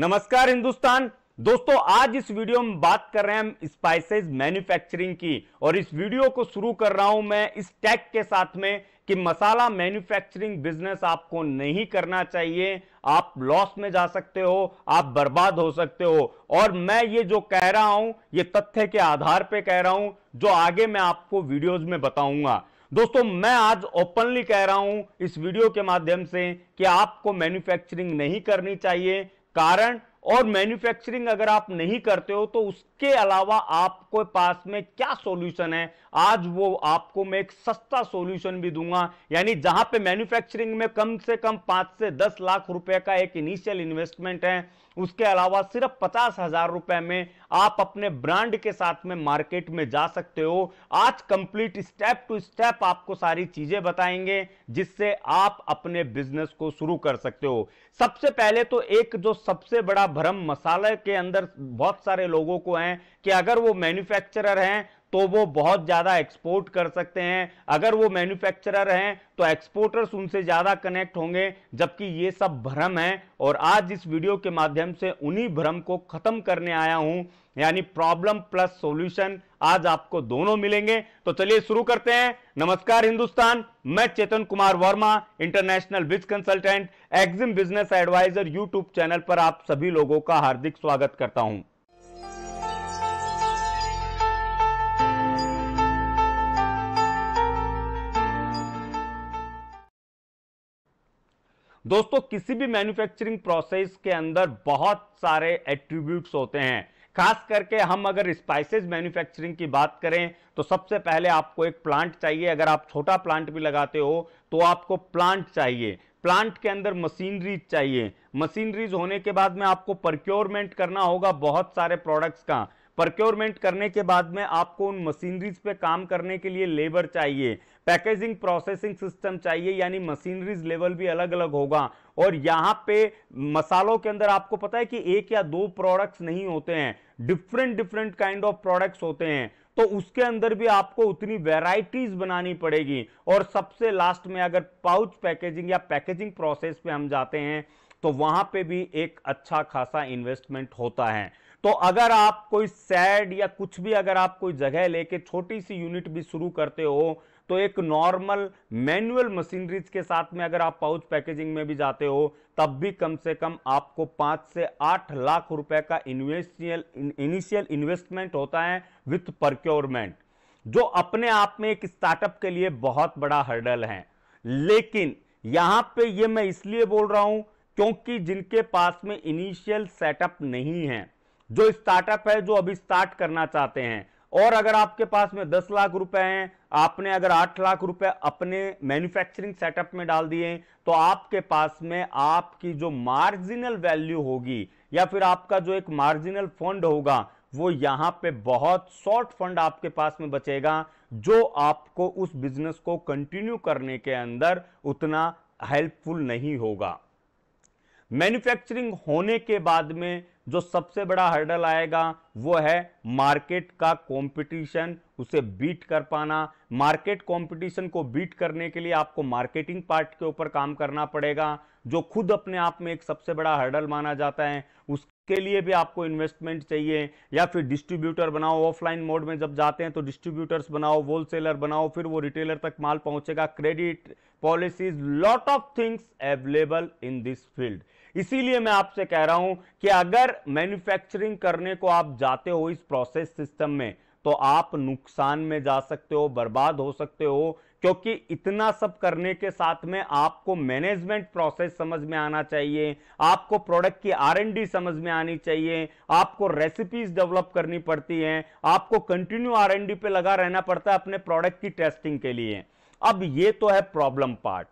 नमस्कार हिंदुस्तान दोस्तों आज इस वीडियो में बात कर रहे हैं हम स्पाइसेस मैन्युफैक्चरिंग की और इस वीडियो को शुरू कर रहा हूं मैं इस टैग के साथ में कि मसाला मैन्युफैक्चरिंग बिजनेस आपको नहीं करना चाहिए आप लॉस में जा सकते हो आप बर्बाद हो सकते हो और मैं ये जो कह रहा हूं ये तथ्य के आधार पर कह रहा हूं जो आगे मैं आपको वीडियोज में बताऊंगा दोस्तों मैं आज ओपनली कह रहा हूं इस वीडियो के माध्यम से कि आपको मैन्युफैक्चरिंग नहीं करनी चाहिए कारण और मैन्युफैक्चरिंग अगर आप नहीं करते हो तो उसके अलावा आपके पास में क्या सॉल्यूशन है आज वो आपको मैं एक सस्ता सॉल्यूशन भी दूंगा यानी जहां पे मैन्युफैक्चरिंग में कम से कम पांच से दस लाख रुपए का एक इनिशियल इन्वेस्टमेंट है उसके अलावा सिर्फ पचास हजार रुपए में आप अपने ब्रांड के साथ में मार्केट में जा सकते हो आज कंप्लीट स्टेप टू स्टेप आपको सारी चीजें बताएंगे जिससे आप अपने बिजनेस को शुरू कर सकते हो सबसे पहले तो एक जो सबसे बड़ा भ्रम मसाले के अंदर बहुत सारे लोगों को है कि अगर वो मैन्युफैक्चरर हैं तो वो बहुत ज़्यादा एक्सपोर्ट कर सकते हैं अगर वो मैन्युफैक्चरर हैं तो एक्सपोर्टर्स उनसे ज़्यादा कनेक्ट होंगे जबकि ये सब भ्रम है और आज इस वीडियो के माध्यम से उन्हीं भ्रम को ख़त्म करने आया हूं यानी प्रॉब्लम प्लस सॉल्यूशन आज आपको दोनों मिलेंगे तो चलिए शुरू करते हैं नमस्कार हिंदुस्तान मैं Chetan Kumar Verma international biz consultant exim business advisor YouTube channel पर आप सभी लोगों का हार्दिक स्वागत करता हूं दोस्तों किसी भी मैन्युफैक्चरिंग प्रोसेस के अंदर बहुत सारे एट्रीब्यूट्स होते हैं खास करके हम अगर स्पाइसेस मैन्युफैक्चरिंग की बात करें तो सबसे पहले आपको एक प्लांट चाहिए अगर आप छोटा प्लांट भी लगाते हो तो आपको प्लांट चाहिए प्लांट के अंदर मशीनरीज चाहिए मशीनरीज होने के बाद में आपको प्रक्योरमेंट करना होगा बहुत सारे प्रोडक्ट्स का प्रक्योरमेंट करने के बाद में आपको उन मशीनरीज पे काम करने के लिए लेबर चाहिए पैकेजिंग प्रोसेसिंग सिस्टम चाहिए यानी मशीनरीज लेवल भी अलग अलग होगा और यहाँ पे मसालों के अंदर आपको पता है कि एक या दो प्रोडक्ट्स नहीं होते हैं different different kind of products होते हैं तो उसके अंदर भी आपको उतनी वेराइटीज बनानी पड़ेगी और सबसे लास्ट में अगर पाउच पैकेजिंग या पैकेजिंग प्रोसेस पे हम जाते हैं तो वहां पे भी एक अच्छा खासा इन्वेस्टमेंट होता है तो अगर आप कोई सैड या कुछ भी अगर आप कोई जगह लेके छोटी सी यूनिट भी शुरू करते हो तो एक नॉर्मल मैनुअल मशीनरीज के साथ में अगर आप पाउच पैकेजिंग में भी जाते हो तब भी कम से कम आपको पांच से आठ लाख रुपए का इन्वेस्टियल इनिशियल इन्वेस्टमेंट होता है विथ परक्योरमेंट जो अपने आप में एक स्टार्टअप के लिए बहुत बड़ा हर्डल है लेकिन यहां पे ये मैं इसलिए बोल रहा हूं क्योंकि जिनके पास में इनिशियल सेटअप नहीं है जो स्टार्टअप है जो अभी स्टार्ट करना चाहते हैं और अगर आपके पास में दस लाख रुपए हैं आपने अगर आठ लाख रुपए अपने मैन्युफैक्चरिंग सेटअप में डाल दिए तो आपके पास में आपकी जो मार्जिनल वैल्यू होगी या फिर आपका जो एक मार्जिनल फंड होगा वो यहां पे बहुत शॉर्ट फंड आपके पास में बचेगा जो आपको उस बिजनेस को कंटिन्यू करने के अंदर उतना हेल्पफुल नहीं होगा मैन्युफैक्चरिंग होने के बाद में जो सबसे बड़ा हर्डल आएगा वो है मार्केट का कंपटीशन उसे बीट कर पाना मार्केट कंपटीशन को बीट करने के लिए आपको मार्केटिंग पार्ट के ऊपर काम करना पड़ेगा जो खुद अपने आप में एक सबसे बड़ा हर्डल माना जाता है उस के लिए भी आपको इन्वेस्टमेंट चाहिए या फिर डिस्ट्रीब्यूटर बनाओ ऑफलाइन मोड में जब जाते हैं तो डिस्ट्रीब्यूटर्स बनाओ होलसेलर बनाओ फिर वो रिटेलर तक माल पहुंचेगा credit policies lot of things available in this field इसीलिए मैं आपसे कह रहा हूं कि अगर मैन्युफैक्चरिंग करने को आप जाते हो इस प्रोसेस सिस्टम में तो आप नुकसान में जा सकते हो बर्बाद हो सकते हो क्योंकि इतना सब करने के साथ में आपको मैनेजमेंट प्रोसेस समझ में आना चाहिए आपको प्रोडक्ट की आर डी समझ में आनी चाहिए आपको रेसिपीज डेवलप करनी पड़ती हैं आपको कंटिन्यू आर डी पे लगा रहना पड़ता है अपने प्रोडक्ट की टेस्टिंग के लिए अब ये तो है प्रॉब्लम पार्ट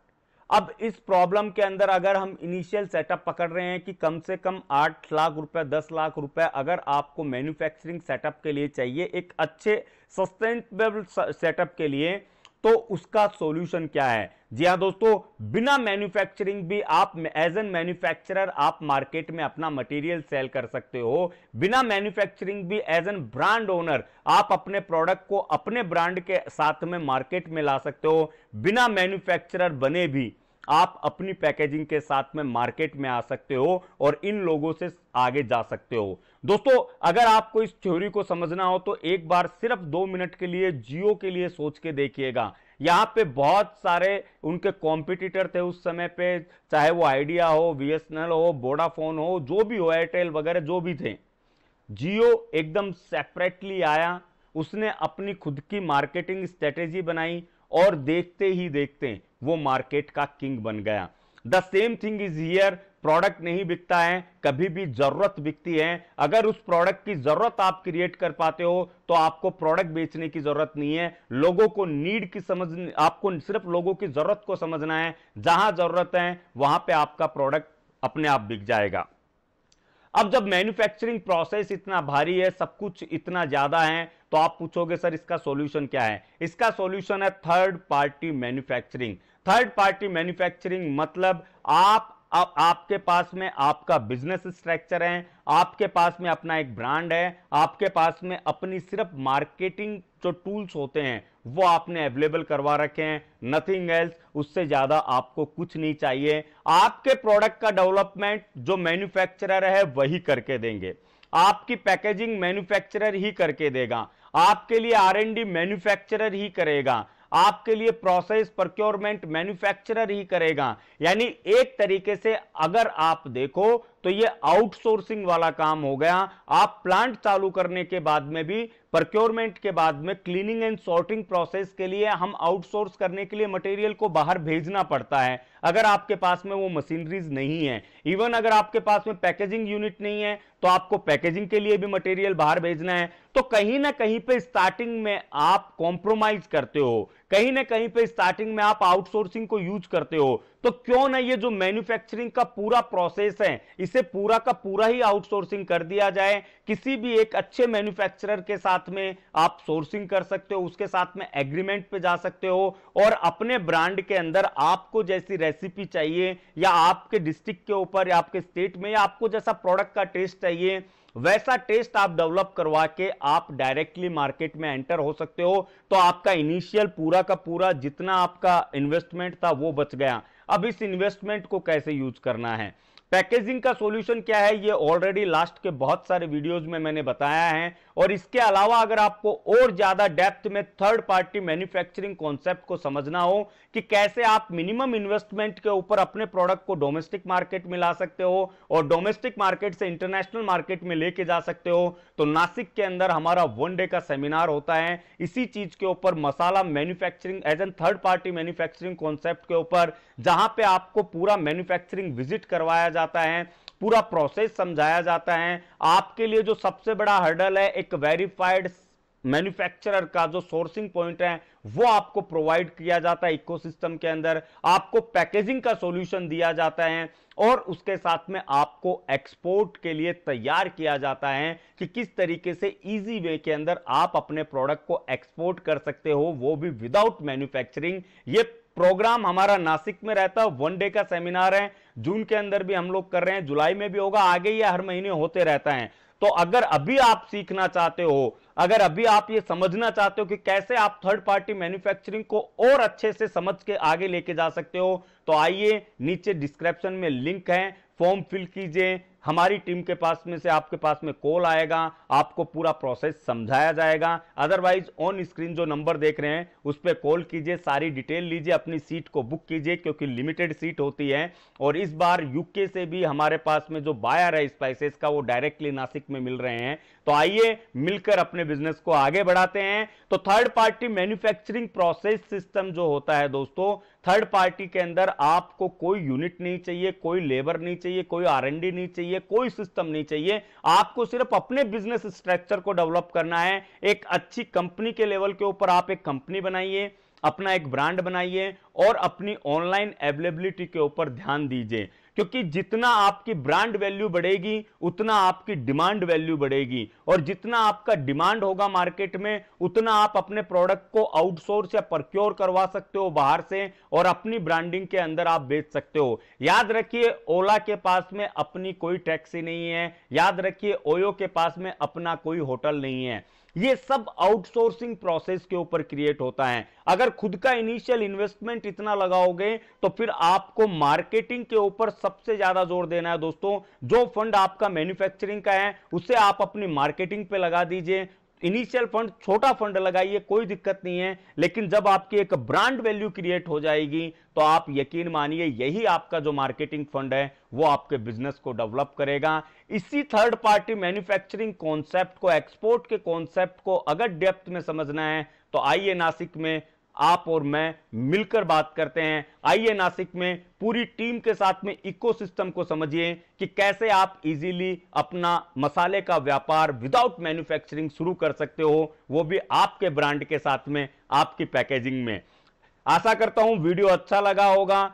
अब इस प्रॉब्लम के अंदर अगर हम इनिशियल सेटअप पकड़ रहे हैं कि कम से कम आठ लाख रुपए दस लाख रुपए अगर आपको मैन्युफैक्चरिंग सेटअप के लिए चाहिए एक अच्छे सस्टेनेबल सेटअप के लिए तो उसका सॉल्यूशन क्या है जी हाँ दोस्तों बिना मैन्युफैक्चरिंग भी आप एज एन मैन्युफैक्चरर आप मार्केट में अपना मटेरियल सेल कर सकते हो बिना मैन्युफैक्चरिंग भी एज एन ब्रांड ओनर आप अपने प्रोडक्ट को अपने ब्रांड के साथ में मार्केट में ला सकते हो बिना मैन्युफैक्चरर बने भी आप अपनी पैकेजिंग के साथ में मार्केट में आ सकते हो और इन लोगों से आगे जा सकते हो दोस्तों अगर आपको इस थ्योरी को समझना हो तो एक बार सिर्फ दो मिनट के लिए जियो के लिए सोच के देखिएगा यहाँ पे बहुत सारे उनके कॉम्पिटिटर थे उस समय पे चाहे वो आइडिया हो बी हो वोडाफोन हो जो भी हो एयरटेल वगैरह जो भी थे जियो एकदम सेपरेटली आया उसने अपनी खुद की मार्केटिंग स्ट्रेटेजी बनाई और देखते ही देखते वो मार्केट का किंग बन गया the same thing is here product नहीं बिकता है कभी भी जरूरत बिकती है अगर उस प्रोडक्ट की जरूरत आप क्रिएट कर पाते हो तो आपको प्रोडक्ट बेचने की जरूरत नहीं है लोगों को नीड की समझ आपको सिर्फ लोगों की जरूरत को समझना है जहां जरूरत है वहां पे आपका प्रोडक्ट अपने आप बिक जाएगा अब जब मैन्युफैक्चरिंग प्रोसेस इतना भारी है सब कुछ इतना ज्यादा है तो आप पूछोगे सर इसका सॉल्यूशन क्या है इसका सॉल्यूशन है third party manufacturing third party manufacturing मतलब आप आप आपके पास में आपका बिजनेस स्ट्रक्चर है आपके पास में अपना एक ब्रांड है आपके पास में अपनी सिर्फ मार्केटिंग जो टूल्स होते हैं वो आपने अवेलेबल करवा रखे हैं नथिंग एल्स उससे ज्यादा आपको कुछ नहीं चाहिए आपके प्रोडक्ट का डेवलपमेंट जो मैन्युफैक्चरर है वही करके देंगे आपकी पैकेजिंग मैन्युफैक्चरर ही करके देगा आपके लिए आर एन डी मैन्युफैक्चरर ही करेगा आपके लिए प्रोसेस प्रोक्योरमेंट मैन्युफैक्चरर ही करेगा यानी एक तरीके से अगर आप देखो तो ये आउटसोर्सिंग वाला काम हो गया आप प्लांट चालू करने के बाद में भी प्रक्योरमेंट के बाद में क्लीनिंग एंड सॉर्टिंग प्रोसेस के लिए हम आउटसोर्स करने के लिए मटेरियल को बाहर भेजना पड़ता है अगर आपके पास में वो मशीनरीज नहीं है इवन अगर आपके पास में पैकेजिंग यूनिट नहीं है तो आपको पैकेजिंग के लिए भी मटेरियल बाहर भेजना है तो कहीं ना कहीं पे स्टार्टिंग में आप कॉम्प्रोमाइज करते हो कहीं ना कहीं पे स्टार्टिंग में आप आउटसोर्सिंग को यूज करते हो तो क्यों ना ये जो मैन्युफैक्चरिंग का पूरा प्रोसेस है इसे पूरा का पूरा ही आउटसोर्सिंग कर दिया जाए किसी भी एक अच्छे मैन्युफैक्चरर के साथ में आप सोर्सिंग कर सकते हो उसके साथ में एग्रीमेंट पे जा सकते हो और अपने ब्रांड के अंदर आपको जैसी रेसिपी चाहिए या आपके डिस्ट्रिक्ट के ऊपर या आपके स्टेट में या आपको जैसा प्रोडक्ट का टेस्ट चाहिए वैसा टेस्ट आप डेवलप करवा के आप डायरेक्टली मार्केट में एंटर हो सकते हो तो आपका इनिशियल पूरा का पूरा जितना आपका इन्वेस्टमेंट था वो बच गया अब इस इन्वेस्टमेंट को कैसे यूज करना है पैकेजिंग का सॉल्यूशन क्या है ये ऑलरेडी लास्ट के बहुत सारे वीडियोस में मैंने बताया है और इसके अलावा अगर आपको और ज्यादा डेप्थ में थर्ड पार्टी मैन्युफैक्चरिंग कॉन्सेप्ट को समझना हो कि कैसे आप मिनिमम इन्वेस्टमेंट के ऊपर अपने प्रोडक्ट को डोमेस्टिक मार्केट में ला सकते हो और डोमेस्टिक मार्केट से इंटरनेशनल मार्केट में लेके जा सकते हो तो नासिक के अंदर हमारा वन डे का सेमिनार होता है इसी चीज के ऊपर masala manufacturing as an third party manufacturing concept के ऊपर जहां पर आपको पूरा मैन्युफैक्चरिंग विजिट करवाया जाता है पूरा प्रोसेस समझाया जाता है आपके लिए जो सबसे बड़ा हर्डल है एक वेरीफाइड मैन्युफैक्चरर का जो सोर्सिंग पॉइंट है वो आपको प्रोवाइड किया जाता है इकोसिस्टम के अंदर आपको पैकेजिंग का सॉल्यूशन दिया जाता है और उसके साथ में आपको एक्सपोर्ट के लिए तैयार किया जाता है कि किस तरीके से इजी वे के अंदर आप अपने प्रोडक्ट को एक्सपोर्ट कर सकते हो वो भी विदाउट मैन्युफैक्चरिंग ये प्रोग्राम हमारा नासिक में रहता है वन डे का सेमिनार है जून के अंदर भी हम लोग कर रहे हैं जुलाई में भी होगा आगे या हर महीने होते रहता है तो अगर अभी आप सीखना चाहते हो अगर अभी आप ये समझना चाहते हो कि कैसे आप थर्ड पार्टी मैन्युफैक्चरिंग को और अच्छे से समझ के आगे लेके जा सकते हो तो आइए नीचे डिस्क्रिप्शन में लिंक है फॉर्म फिल कीजिए हमारी टीम के पास में से आपके पास में कॉल आएगा आपको पूरा प्रोसेस समझाया जाएगा अदरवाइज ऑन स्क्रीन जो नंबर देख रहे हैं उस पर कॉल कीजिए सारी डिटेल लीजिए अपनी सीट को बुक कीजिए क्योंकि लिमिटेड सीट होती है और इस बार यूके से भी हमारे पास में जो बायर है स्पाइसेस का वो डायरेक्टली नासिक में मिल रहे हैं तो आइए मिलकर अपने बिजनेस को आगे बढ़ाते हैं तो third party manufacturing process system जो होता है दोस्तों थर्ड पार्टी के अंदर आपको कोई यूनिट नहीं चाहिए कोई लेबर नहीं चाहिए कोई आर नहीं चाहिए कोई सिस्टम नहीं चाहिए आपको सिर्फ अपने बिजनेस स्ट्रक्चर को डेवलप करना है एक अच्छी कंपनी के लेवल के ऊपर आप एक कंपनी बनाइए अपना एक ब्रांड बनाइए और अपनी ऑनलाइन अवेलेबिलिटी के ऊपर ध्यान दीजिए क्योंकि जितना आपकी ब्रांड वैल्यू बढ़ेगी उतना आपकी डिमांड वैल्यू बढ़ेगी और जितना आपका डिमांड होगा मार्केट में उतना आप अपने प्रोडक्ट को आउटसोर्स या प्रक्योर करवा सकते हो बाहर से और अपनी ब्रांडिंग के अंदर आप बेच सकते हो याद रखिए ओला के पास में अपनी कोई टैक्सी नहीं है याद रखिए ओयो के पास में अपना कोई होटल नहीं है ये सब आउटसोर्सिंग प्रोसेस के ऊपर क्रिएट होता है अगर खुद का इनिशियल इन्वेस्टमेंट इतना लगाओगे तो फिर आपको मार्केटिंग के ऊपर सबसे ज्यादा जोर देना है दोस्तों जो फंड आपका मैन्युफैक्चरिंग का है उसे आप अपनी मार्केटिंग पे लगा दीजिए इनिशियल फंड छोटा फंड लगाइए कोई दिक्कत नहीं है लेकिन जब आपकी एक ब्रांड वैल्यू क्रिएट हो जाएगी तो आप यकीन मानिए यही आपका जो मार्केटिंग फंड है वो आपके बिजनेस को डेवलप करेगा इसी थर्ड पार्टी मैन्युफैक्चरिंग कॉन्सेप्ट को एक्सपोर्ट के कॉन्सेप्ट को अगर डेप्थ में समझना है तो आइए नासिक में आप और मैं मिलकर बात करते हैं आइए नासिक में पूरी टीम के साथ में इकोसिस्टम को समझिए कि कैसे आप इजीली अपना मसाले का व्यापार विदाउट मैन्युफैक्चरिंग शुरू कर सकते हो वो भी आपके ब्रांड के साथ में आपकी पैकेजिंग में आशा करता हूं वीडियो अच्छा लगा होगा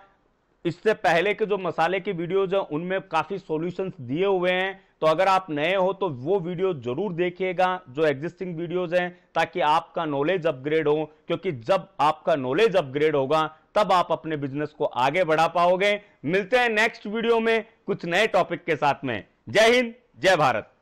इससे पहले के जो मसाले की वीडियोज हैं उनमें काफ़ी सोल्यूशन दिए हुए हैं तो अगर आप नए हो तो वो वीडियो जरूर देखिएगा जो एग्जिस्टिंग वीडियोज हैं ताकि आपका नॉलेज अपग्रेड हो क्योंकि जब आपका नॉलेज अपग्रेड होगा तब आप अपने बिजनेस को आगे बढ़ा पाओगे मिलते हैं नेक्स्ट वीडियो में कुछ नए टॉपिक के साथ में जय हिंद जय भारत